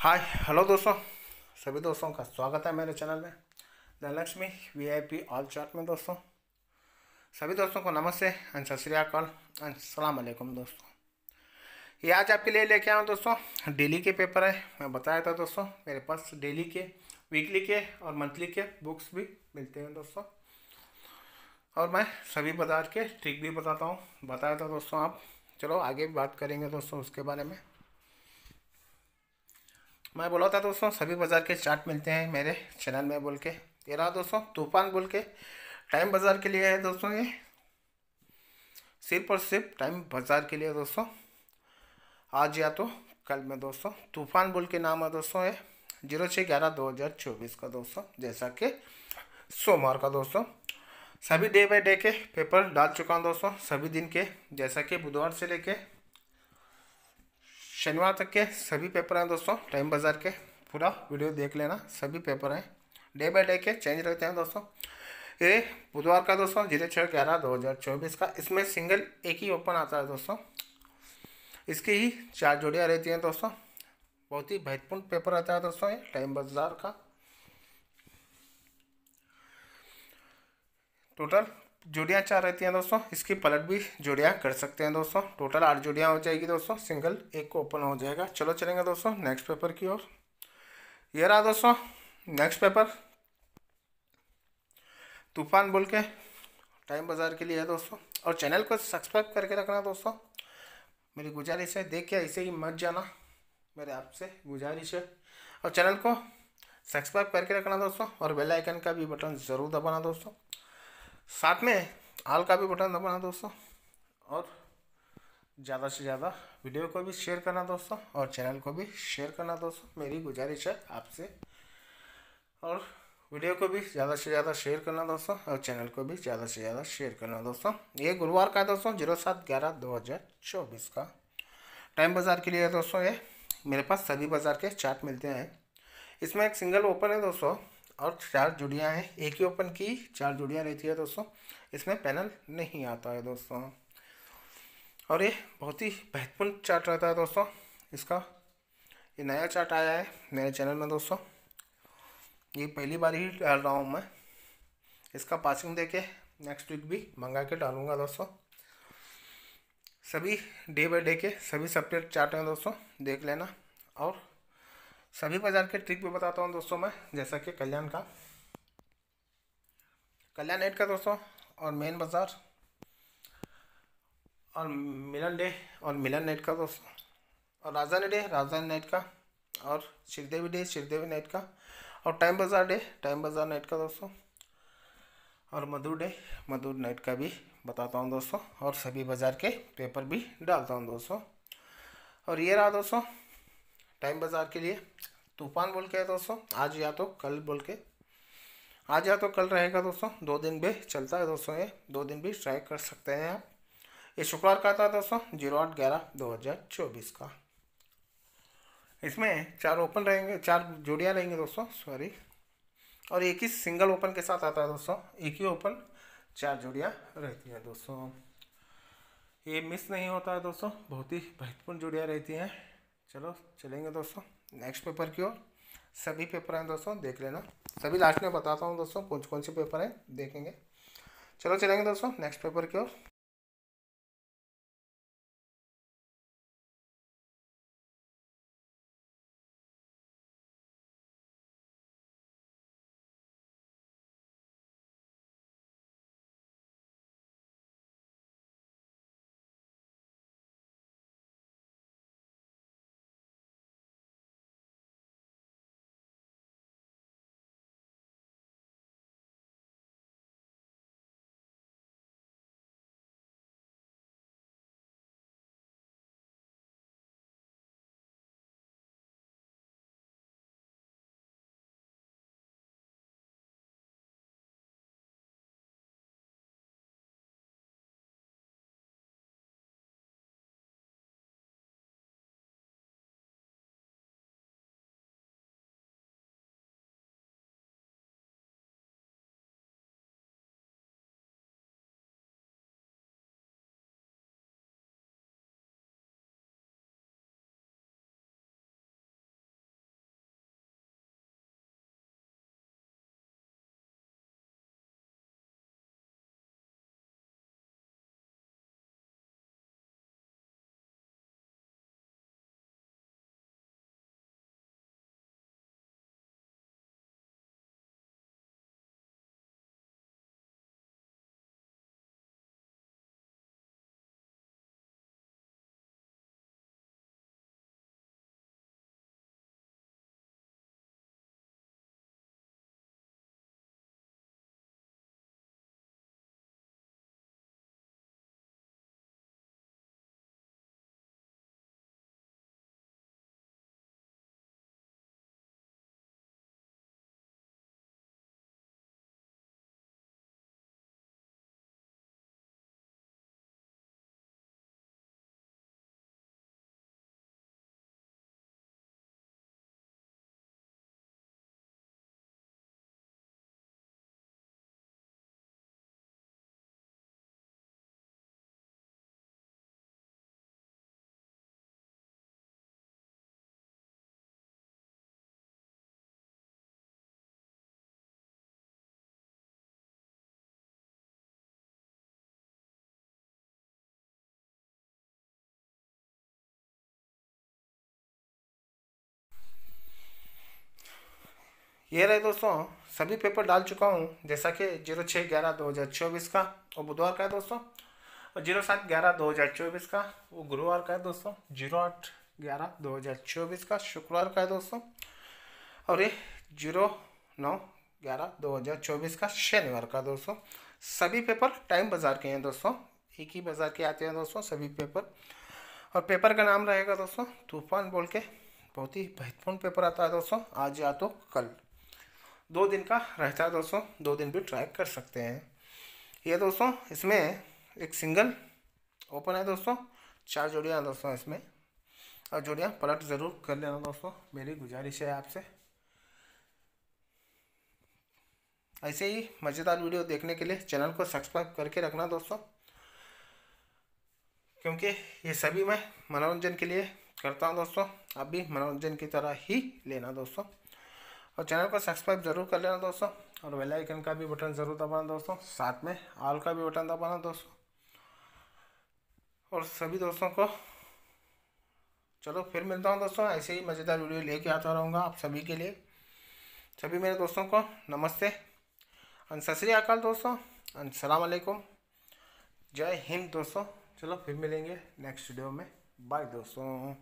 hi hello दोस्तों सभी दोस्तों का स्वागत है मेरे चैनल में Dhanlakshmi V I P all chart में दोस्तों सभी दोस्तों को नमस्ते एंड सत श्रीकाल एंड सलाम अलैकुम दोस्तों ये आज आपके लिए लेके आया हूँ दोस्तों डेली के पेपर है मैं बताया था दोस्तों मेरे पास डेली के वीकली के और मंथली के बुक्स भी मिलते हैं दोस्तों और मैं सभी बाजार के ठीक भी बताता हूँ बताया था दोस्तों आप चलो आगे भी बात करेंगे दोस्तों उसके बारे में मैं बोला था दोस्तों सभी बाज़ार के चार्ट मिलते हैं मेरे चैनल में बोल के ये रहा दोस्तों तूफान बोल के टाइम बाज़ार के लिए है दोस्तों ये सिर्फ और सिर्फ टाइम बाज़ार के लिए दोस्तों आज या तो कल में दोस्तों तूफान बोल के नाम है दोस्तों ये जीरो छः ग्यारह दो हज़ार चौबीस का दोस्तों जैसा कि सोमवार का दोस्तों सभी डे बाई डे के पेपर डाल चुका हूँ दोस्तों सभी दिन के जैसा कि बुधवार से लेके शनिवार तक के सभी पेपर हैं दोस्तों टाइम बाज़ार के पूरा वीडियो देख लेना सभी पेपर हैं डे बाय डे के चेंज रहते हैं दोस्तों ये बुधवार का दोस्तों जीरो छः ग्यारह दो हज़ार चौबीस का इसमें सिंगल एक ही ओपन आता है दोस्तों इसकी ही चार जोड़ियाँ रहती हैं दोस्तों बहुत ही महत्वपूर्ण पेपर आता है दोस्तों ये टाइम बाजार का टोटल जोड़ियाँ चार रहती हैं दोस्तों इसकी पलट भी जोड़ियाँ कर सकते हैं दोस्तों टोटल आठ जोड़ियाँ हो जाएगी दोस्तों सिंगल एक को ओपन हो जाएगा चलो चलेंगे दोस्तों नेक्स्ट पेपर की ओर ये रहा दोस्तों नेक्स्ट पेपर तूफान बोल के टाइम बाजार के लिए है दोस्तों और चैनल को सब्सक्राइब करके रखना दोस्तों मेरी गुजारिश है देख के ऐसे ही मत जाना मेरे आपसे गुजारिश है और चैनल को सब्सक्राइब करके रखना दोस्तों और बेल आइकन का भी बटन ज़रूर दबाना दोस्तों साथ में आल का भी बटन दबाना दोस्तों और ज़्यादा से ज़्यादा वीडियो को भी शेयर करना दोस्तों और चैनल को भी शेयर करना दोस्तों मेरी गुजारिश है आपसे और वीडियो को भी ज़्यादा से ज़्यादा शेयर करना दोस्तों और चैनल को भी ज़्यादा से ज़्यादा शेयर करना दोस्तों ये गुरुवार का है दोस्तों जीरो सात ग्यारह दो हज़ार चौबीस का टाइम बाज़ार के लिए है दोस्तों ये मेरे पास सभी बाज़ार के चार्ट मिलते हैं इसमें एक सिंगल ओपन है दोस्तों और चार जुड़ियाँ हैं एक ही ओपन की चार जुड़ियाँ रहती है दोस्तों इसमें पैनल नहीं आता है दोस्तों और ये बहुत ही महत्वपूर्ण चार्ट रहता है दोस्तों इसका ये नया चार्ट आया है मेरे चैनल में दोस्तों ये पहली बार ही डाल रहा हूँ मैं इसका पासिंग दे के नेक्स्ट वीक भी मंगा के डालूँगा दोस्तों सभी डे बाई डे के सभी सपरेट चार्ट हैं दोस्तों देख लेना और सभी बाजार के ट्रिक भी बताता हूँ दोस्तों मैं जैसा कि कल्याण का कल्याण एट का दोस्तों और मेन बाजार और मिलन डे और मिलन नेट का दोस्तों और राजधानी डे राजधानी नेट का और श्रीदेवी डे श्रीदेवी नेट का और टाइम बाज़ार डे टाइम बाज़ार नेट का दोस्तों और मधुर डे मधुर नेट का भी बताता हूँ दोस्तों और सभी बाज़ार के पेपर भी डालता हूँ दोस्तों और ये रहा दोस्तों टाइम बाजार के लिए तूफान बोल के है दोस्तों आज या तो कल बोल के आज या तो कल रहेगा दोस्तों दो दिन भी चलता है दोस्तों ये दो दिन भी ट्राई कर सकते हैं आप ये शुक्रवार का था दोस्तों जीरो आठ ग्यारह दो हज़ार चौबीस का इसमें चार ओपन रहेंगे चार जोड़ियाँ रहेंगे दोस्तों सॉरी और एक ही सिंगल ओपन के साथ आता है दोस्तों एक ही ओपन चार जोड़ियाँ रहती हैं दोस्तों ये मिस नहीं होता है दोस्तों बहुत ही महत्वपूर्ण जुड़िया रहती हैं चलो चलेंगे दोस्तों नेक्स्ट पेपर की ओर सभी पेपर हैं दोस्तों देख लेना सभी लास्ट में बताता हूँ दोस्तों कौन कौन से पेपर हैं देखेंगे चलो चलेंगे दोस्तों नेक्स्ट पेपर की ओर ये रहे दोस्तों सभी पेपर डाल चुका हूँ जैसा कि जीरो छः ग्यारह दो हज़ार चौबीस का वो बुधवार का है दोस्तों और जीरो सात ग्यारह दो हज़ार चौबीस का वो गुरुवार का है दोस्तों जीरो आठ ग्यारह दो हज़ार चौबीस का शुक्रवार का है दोस्तों और ये जीरो नौ ग्यारह दो हज़ार चौबीस का शनिवार का दोस्तों सभी पेपर टाइम बाज़ार के हैं दोस्तों एक ही बाज़ार के आते हैं दोस्तों सभी पेपर और पेपर का नाम रहेगा दोस्तों तूफान बोल के बहुत ही महत्वपूर्ण पेपर आता है दोस्तों आज या तो कल दो दिन का रहता है दोस्तों दो दिन भी ट्राई कर सकते हैं ये दोस्तों इसमें एक सिंगल ओपन है दोस्तों चार जोड़ियाँ दोस्तों इसमें और जोड़ियाँ पलट ज़रूर कर लेना दोस्तों मेरी गुजारिश है आपसे ऐसे ही मज़ेदार वीडियो देखने के लिए चैनल को सब्सक्राइब करके रखना दोस्तों क्योंकि ये सभी मैं मनोरंजन के लिए करता हूँ दोस्तों आप भी मनोरंजन की तरह ही लेना दोस्तों और चैनल को सब्सक्राइब जरूर कर लेना दोस्तों और बेल आइकन का भी बटन ज़रूर दबाना दोस्तों साथ में आल का भी बटन दबाना दोस्तों और सभी दोस्तों को चलो फिर मिलता हूँ दोस्तों ऐसे ही मज़ेदार वीडियो लेके आता रहूँगा आप सभी के लिए सभी मेरे दोस्तों को नमस्ते अन सत अकाल दोस्तों अन सलामकुम जय हिंद दोस्तों चलो फिर मिलेंगे नेक्स्ट वीडियो में बाय दोस्तों